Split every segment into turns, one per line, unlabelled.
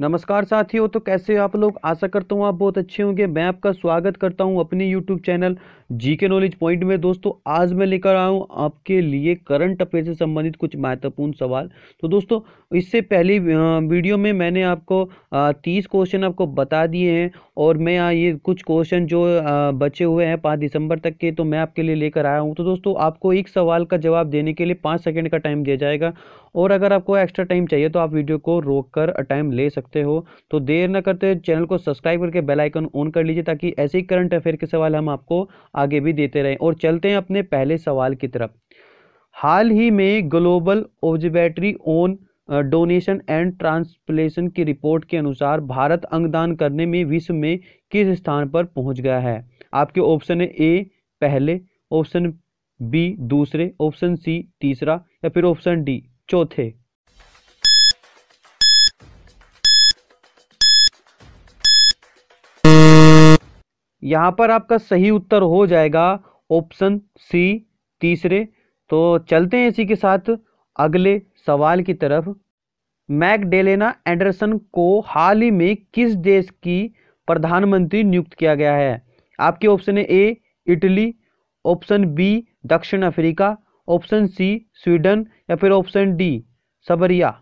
नमस्कार साथियों तो कैसे आप लोग आशा करता हूँ आप बहुत अच्छे होंगे मैं आपका स्वागत करता हूँ अपने YouTube channel GK knowledge point में दोस्तों आज मैं लेकर आया हूँ आपके लिए करंट अफेयर से संबंधित कुछ महत्वपूर्ण सवाल तो दोस्तों इससे पहले वीडियो में मैंने आपको तीस क्वेश्चन आपको बता दिए हैं और मैं ये कुछ क्वेश्चन जो बचे हुए हैं पाँच दिसंबर तक के तो मैं आपके लिए लेकर आया हूँ तो दोस्तों आपको एक सवाल का जवाब देने के लिए पाँच सेकेंड का टाइम दिया जाएगा और अगर आपको एक्स्ट्रा टाइम चाहिए तो आप वीडियो को रोक कर टाइम ले सकते सकते हो तो देर न करते चैनल को सब्सक्राइब करके बेल आइकन ऑन कर लीजिए ताकि ऐसे ही करंट अफेयर के सवाल हम आपको आगे भी देते रहें और चलते हैं अपने पहले सवाल की तरफ हाल ही में global observatory on donation and transplantation की रिपोर्ट के अनुसार भारत अंगदान करने में विश्व में किस स्थान पर पहुंच गया है आपके ऑप्शन है ए पहले ऑप्शन बी दूसरे ऑप्शन सी तीसरा या फिर ऑप्शन डी चौथे यहाँ पर आपका सही उत्तर हो जाएगा ऑप्शन सी तीसरे तो चलते हैं इसी के साथ अगले सवाल की तरफ डेलेना एंडरसन को हाल ही में किस देश की प्रधानमंत्री नियुक्त किया गया है आपके ऑप्शन है ए इटली ऑप्शन बी दक्षिण अफ्रीका ऑप्शन सी स्वीडन या फिर ऑप्शन डी सबरिया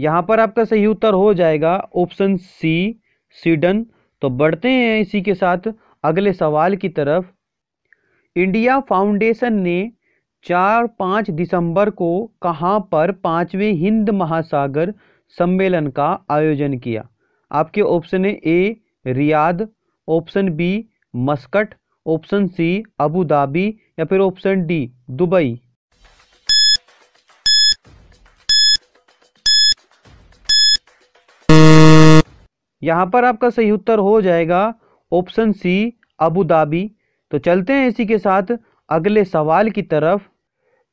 यहाँ पर आपका सही उत्तर हो जाएगा ऑप्शन सी सीडन तो बढ़ते हैं इसी के साथ अगले सवाल की तरफ इंडिया फाउंडेशन ने चार पाँच दिसंबर को कहाँ पर पाँचवें हिंद महासागर सम्मेलन का आयोजन किया आपके ऑप्शन है A Riyadh option B Muscat option C Abu Dhabi या फिर ऑप्शन डी दुबई यहाँ पर आपका सही उत्तर हो जाएगा ऑप्शन सी अबू धाबी तो चलते हैं इसी के साथ अगले सवाल की तरफ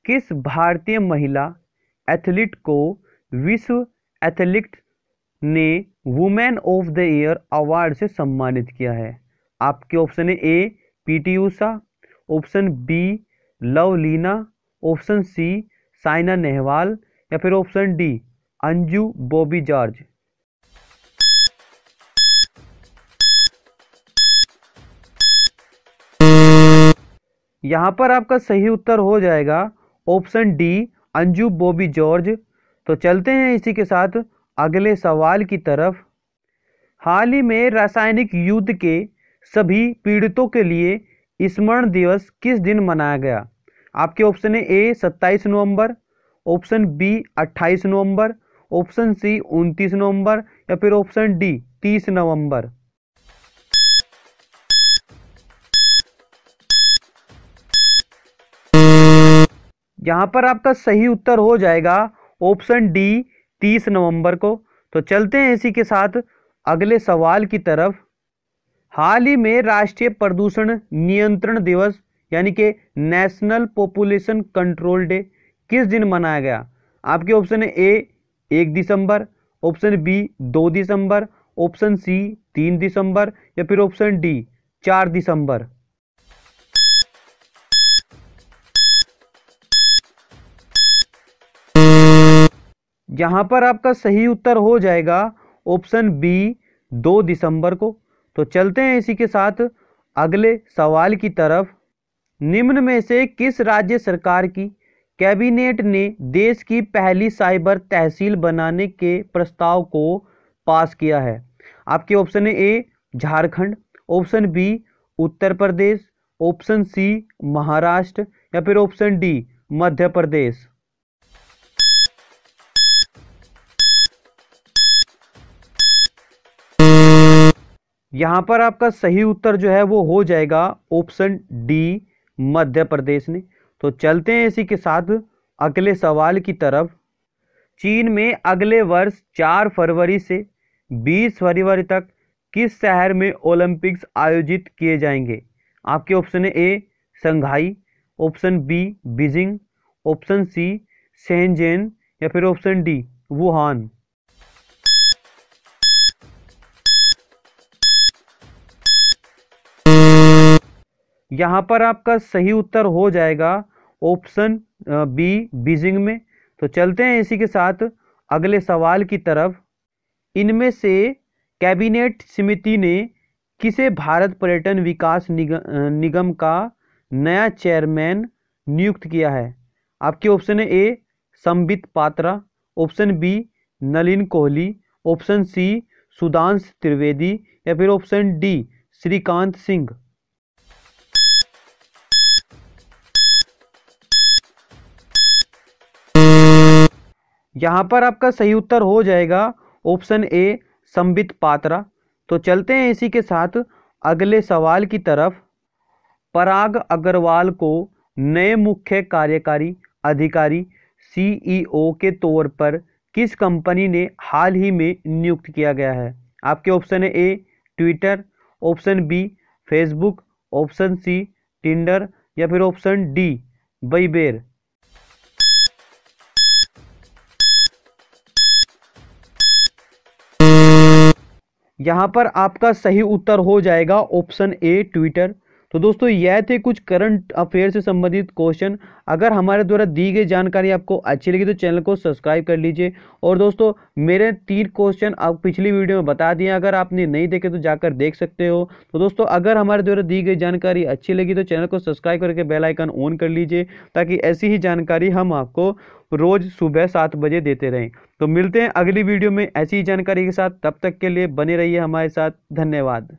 किस भारतीय महिला एथलीट को विश्व एथलीट ने women of the year award से सम्मानित किया है आपके ऑप्शन है A P T Usha option B Lovlina option C Saina Nehwal या फिर ऑप्शन डी अंजू बॉबी जॉर्ज यहाँ पर आपका सही उत्तर हो जाएगा ऑप्शन डी अंजू बॉबी जॉर्ज तो चलते हैं इसी के साथ अगले सवाल की तरफ हाल ही में रासायनिक युद्ध के सभी पीड़ितों के लिए स्मरण दिवस किस दिन मनाया गया आपके ऑप्शन है ए 27 नवंबर ऑप्शन बी 28 नवंबर ऑप्शन सी 29 नवंबर या फिर ऑप्शन डी 30 नवंबर यहाँ पर आपका सही उत्तर हो जाएगा ऑप्शन डी तीस नवंबर को तो चलते हैं इसी के साथ अगले सवाल की तरफ हाल ही में राष्ट्रीय प्रदूषण नियंत्रण दिवस यानी कि नेशनल पॉपुलेशन कंट्रोल डे किस दिन मनाया गया आपके ऑप्शन है ए एक दिसंबर ऑप्शन बी दो दिसंबर ऑप्शन सी तीन दिसंबर या फिर ऑप्शन डी चार दिसंबर यहाँ पर आपका सही उत्तर हो जाएगा ऑप्शन बी दो दिसंबर को तो चलते हैं इसी के साथ अगले सवाल की तरफ निम्न में से किस राज्य सरकार की कैबिनेट ने देश की पहली साइबर तहसील बनाने के प्रस्ताव को पास किया है आपके option A Jharkhand option B Uttar Pradesh option C Maharashtra या फिर ऑप्शन डी मध्य प्रदेश यहां पर आपका सही उत्तर जो है वो हो जाएगा ऑप्शन डी मध्य प्रदेश ने तो चलते हैं इसी के साथ अगले सवाल की तरफ चीन में अगले वर्ष चार फरवरी से बीस फरवरी तक किस शहर में ओलंपिक्स आयोजित किए जाएंगे आपके ऑप्शन है A Shanghai option B Beijing option C Shenzhen या फिर ऑप्शन डी वुहान यहाँ पर आपका सही उत्तर हो जाएगा ऑप्शन बी बीजिंग में तो चलते हैं इसी के साथ अगले सवाल की तरफ इनमें से कैबिनेट समिति ने किसे भारत पर्यटन विकास निगम, निगम का नया चेयरमैन नियुक्त किया है आपके ऑप्शन है A Sambit Patra option B Nalin Kohli option C Sudhanshu Trivedi या फिर ऑप्शन डी श्रीकांत सिंह यहाँ पर आपका सही उत्तर हो जाएगा ऑप्शन ए संबित पात्रा तो चलते हैं इसी के साथ अगले सवाल की तरफ पराग अग्रवाल को नए मुख्य कार्यकारी अधिकारी सीईओ e के तौर पर किस कंपनी ने हाल ही में नियुक्त किया गया है आपके ऑप्शन है A Twitter option B Facebook option C Tinder या फिर ऑप्शन डी बईबेर यहाँ पर आपका सही उत्तर हो जाएगा ऑप्शन ए ट्विटर तो दोस्तों यह थे कुछ करंट अफेयर से संबंधित क्वेश्चन अगर हमारे द्वारा दी गई जानकारी आपको अच्छी लगी तो चैनल को सब्सक्राइब कर लीजिए और दोस्तों मेरे तीन क्वेश्चन आप पिछली वीडियो में बता दिए अगर आपने नहीं देखे तो जाकर देख सकते हो तो दोस्तों अगर हमारे द्वारा दी गई जानकारी अच्छी लगी तो चैनल को सब्सक्राइब करके बेलाइकन ऑन कर लीजिए ताकि ऐसी ही जानकारी हम आपको रोज़ सुबह सात बजे देते रहें तो मिलते हैं अगली वीडियो में ऐसी जानकारी के साथ तब तक के लिए बने रहिए हमारे साथ धन्यवाद